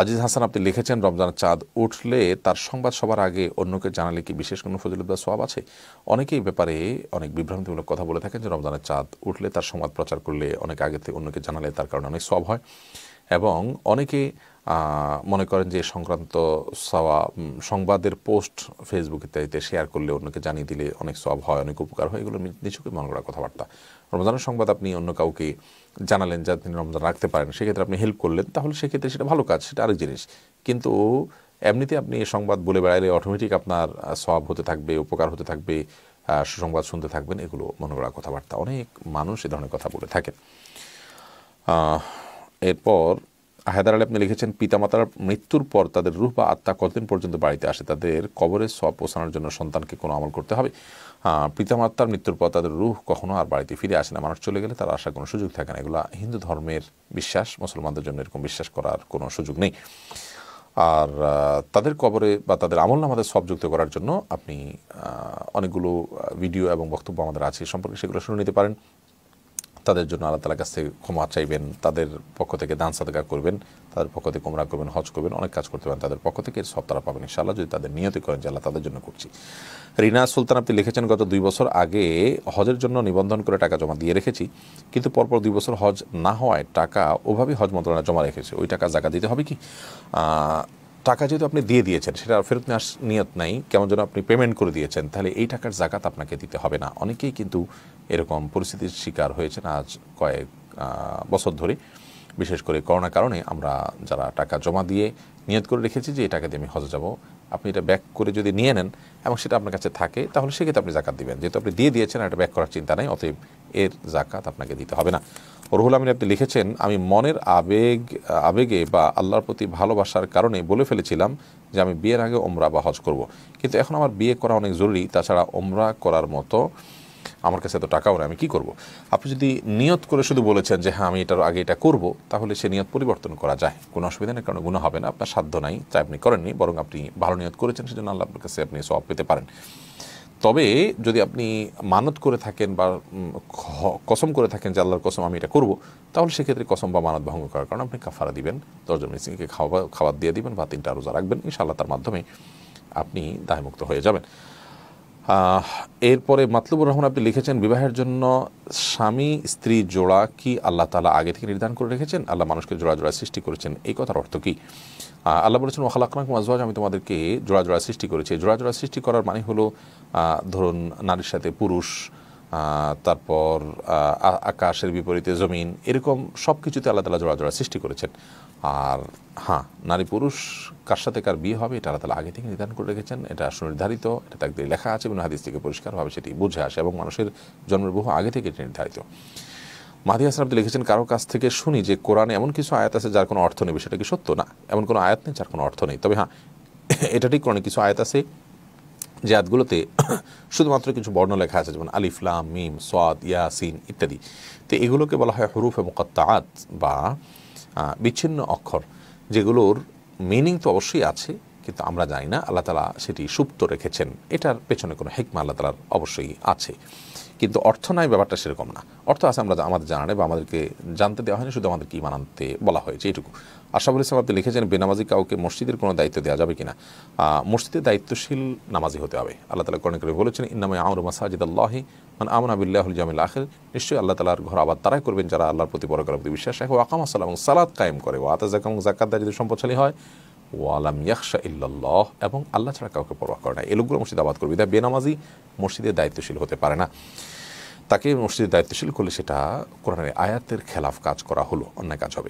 আজিজ হাসান আপনি লিখেছেন রমজান চাঁদ উঠলে তার সংবাদ সবার আগে অন্যকে জানালে কি বিশেষ কোনো ফজিলত বা সোয়াব আছে অনেকেই ব্যাপারে অনেক বিভ্রান্তিমূলক কথা বলে থাকেন যে রমজানের চাঁদ উঠলে তার সংবাদ প্রচার করলে অনেক আগে থেকে অন্যকে জানালে তার কারণে অনেক সব হয় এবং অনেকে মনে করেন যে সংক্রান্ত সওয়া সংবাদের পোস্ট ফেসবুক ইত্যাদিতে শেয়ার করলে অন্যকে জানিয়ে দিলে অনেক সব হয় অনেক উপকার হয় এগুলো নিচুকে মনে করা কথাবার্তা রমজানের সংবাদ আপনি অন্য কাউকে জানালেন যা তিনি রমজান রাখতে পারেন সেক্ষেত্রে আপনি হেল্প করলেন তাহলে সেক্ষেত্রে সেটা ভালো কাজ সেটা আরেক জিনিস কিন্তু এমনিতে আপনি এ সংবাদ বলে বেড়াইলে অটোমেটিক আপনার সব হতে থাকবে উপকার হতে থাকবে সুসংবাদ শুনতে থাকবেন এগুলো মনে করা কথাবার্তা অনেক মানুষ এ ধরনের কথা বলে থাকেন এরপর হায়দার আলী আপনি লিখেছেন পিতামাতার মৃত্যুর পর তাদের রূহ বা আত্মা কতদিন পর্যন্ত বাড়িতে আসে তাদের কবরে সব পোষানোর জন্য সন্তানকে কোনো আমল করতে হবে পিতামাতার মৃত্যুর পর তাদের রুহ কখনো আর বাড়িতে ফিরে আসে না মানুষ চলে গেলে তার আসার কোনো সুযোগ থাকে না এগুলো হিন্দু ধর্মের বিশ্বাস মুসলমানদের জন্য এরকম বিশ্বাস করার কোনো সুযোগ নেই আর তাদের কবরে বা তাদের আমল আমাদের সব যুক্ত করার জন্য আপনি অনেকগুলো ভিডিও এবং বক্তব্য আমাদের আছে সম্পর্কে সেগুলো শুনে নিতে পারেন তাদের জন্য আল্লাহ তালার কাছ থেকে ক্ষমা চাইবেন তাদের পক্ষ থেকে দান সাদকা করবেন তাদের পক্ষ থেকে কোমরা করবেন হজ করবেন অনেক কাজ করতে পারেন তাদের পক্ষ থেকে সব তারা পাবেন ইনশাআল্লাহ যদি তাদের নিয়তি করেন যে আল্লাহ তাদের জন্য করছি রিনা সুলতান আপনি লিখেছেন গত দুই বছর আগে হজের জন্য নিবন্ধন করে টাকা জমা দিয়ে রেখেছি কিন্তু পরপর দুই বছর হজ না হওয়ায় টাকা ওভাবেই হজ মন্ত্রণালয় জমা রেখেছে ওই টাকা জায়গা দিতে হবে কি টাকা যেহেতু আপনি দিয়ে দিয়েছেন সেটা ফেরত নেওয়ার নিয়ত নাই কেমন যেন আপনি পেমেন্ট করে দিয়েছেন তাহলে এই টাকার জাকাত আপনাকে দিতে হবে না অনেকেই কিন্তু এরকম পরিস্থিতির শিকার হয়েছেন আজ কয়েক বছর ধরে বিশেষ করে করোনার কারণে আমরা যারা টাকা জমা দিয়ে নিয়ত করে রেখেছি যে এই টাকা দিয়ে আমি হজে যাবো আপনি এটা ব্যাক করে যদি নিয়ে নেন এবং সেটা আপনার কাছে থাকে তাহলে সেক্ষেত্রে আপনি জাকাত দিবেন যেহেতু আপনি দিয়ে দিয়েছেন এটা ব্যাক করার চিন্তা নাই অতএব এর জাকাত আপনাকে দিতে হবে না রুহুল আমিন আপনি লিখেছেন আমি মনের আবেগ আবেগে বা আল্লাহর প্রতি ভালোবাসার কারণে বলে ফেলেছিলাম যে আমি বিয়ের আগে ওমরা বা হজ করব। কিন্তু এখন আমার বিয়ে করা অনেক জরুরি তাছাড়া ওমরা করার মতো আমার কাছে এত টাকাও না আমি কি করব। আপনি যদি নিয়ত করে শুধু বলেছেন যে হ্যাঁ আমি এটার আগে এটা করব তাহলে সে নিয়ত পরিবর্তন করা যায় কোনো অসুবিধা নেই কারণ গুণা হবে না আপনার সাধ্য নাই তাই আপনি করেননি বরং আপনি ভালো নিয়ত করেছেন সেজন্য আল্লাহ আপনার কাছে আপনি সব পেতে পারেন তবে যদি আপনি মানত করে থাকেন বা কসম করে থাকেন যে আল্লাহর কসম আমি এটা করব তাহলে সেক্ষেত্রে কসম বা মানত ভঙ্গ করার কারণে আপনি কাফারা দিবেন দশজন মিসিংকে খাওয়া খাবার দিয়ে দিবেন বা তিনটা রোজা রাখবেন ইনশাআল্লাহ তার মাধ্যমে আপনি দায়মুক্ত হয়ে যাবেন এরপরে মাতলুবুর রহমান আপনি লিখেছেন বিবাহের জন্য স্বামী স্ত্রী জোড়া কি আল্লাহ তালা আগে থেকে নির্ধারণ করে রেখেছেন আল্লাহ মানুষকে জোড়া জোড়া সৃষ্টি করেছেন এই কথার অর্থ কী আল্লাহ বলেছেন ওখালাকলাক মাজওয়াজ আমি তোমাদেরকে জোড়া জোড়া সৃষ্টি করেছি জোড়া জোড়া সৃষ্টি করার মানে হলো ধরুন নারীর সাথে পুরুষ তারপর আকাশের বিপরীতে জমিন এরকম সব কিছুতে আল্লাহ তালা জোড়া জোড়া সৃষ্টি করেছেন আর হ্যাঁ নারী পুরুষ কার সাথে কার বিয়ে হবে এটা আল্লাহ তালা আগে থেকে নির্ধারণ করে রেখেছেন এটা সুনির্ধারিত এটা তাদের লেখা আছে এবং হাদিস থেকে পরিষ্কারভাবে সেটি বুঝে আসে এবং মানুষের জন্মের বহু আগে থেকে এটি নির্ধারিত মাহদি আসলাম লিখেছেন কারো কাছ থেকে শুনি যে কোরআনে এমন কিছু আয়াত আছে যার কোনো অর্থ নেই সেটা কি সত্য না এমন কোনো আয়াত নেই যার কোনো অর্থ নেই তবে হ্যাঁ এটা ঠিক কোরআনে কিছু আয়াত আছে যে আয়াতগুলোতে শুধুমাত্র কিছু বর্ণ লেখা আছে যেমন আলিফলাম মিম সোয়াদ ইয়াসিন ইত্যাদি তো এগুলোকে বলা হয় হরুফ এবং কত্তাআত বা বিচ্ছিন্ন অক্ষর যেগুলোর মিনিং তো অবশ্যই আছে কিন্তু আমরা জানি না আল্লাহ তালা সেটি সুপ্ত রেখেছেন এটার পেছনে কোনো হেকমা আল্লাহ তালার অবশ্যই আছে কিন্তু অর্থ নয় ব্যাপারটা সেরকম না অর্থ আছে আমরা আমাদের জানা বা আমাদেরকে জানতে দেওয়া হয়নি শুধু আমাদেরকে ইমান আনতে বলা হয়েছে এইটুকু আশাফুল ইসলাম আপনি লিখেছেন বেনামাজি কাউকে মসজিদের কোনো দায়িত্ব দেওয়া যাবে কিনা মসজিদে দায়িত্বশীল নামাজি হতে হবে আল্লাহ তালা কর্ণ করে বলেছেন ইনামে আমর মাসাজিদ আল্লাহি মানে আমন আবিল্লাহুল জামিল আখের নিশ্চয়ই আল্লাহ তালার ঘর আবার তারাই করবেন যারা আল্লাহর প্রতি বড় করার প্রতি বিশ্বাস রাখে ওয়াকাম এবং সালাদ কায়েম করে ও আতাজাকাম জাকাত যদি সম্পদশালী হয় ওয়ালাম ইয়াকশা ইল্লাল্লাহ এবং আল্লাহ ছাড়া কাউকে পরোয়া করে না এ লোকগুলো মসজিদ আবাদ করবে তাই বেনামাজি মসজিদের দায়িত্বশীল হতে পারে না তাকে মসজিদের দায়িত্বশীল করলে সেটা কোরআনের আয়াতের খেলাফ কাজ করা হলো অন্যায় কাজ হবে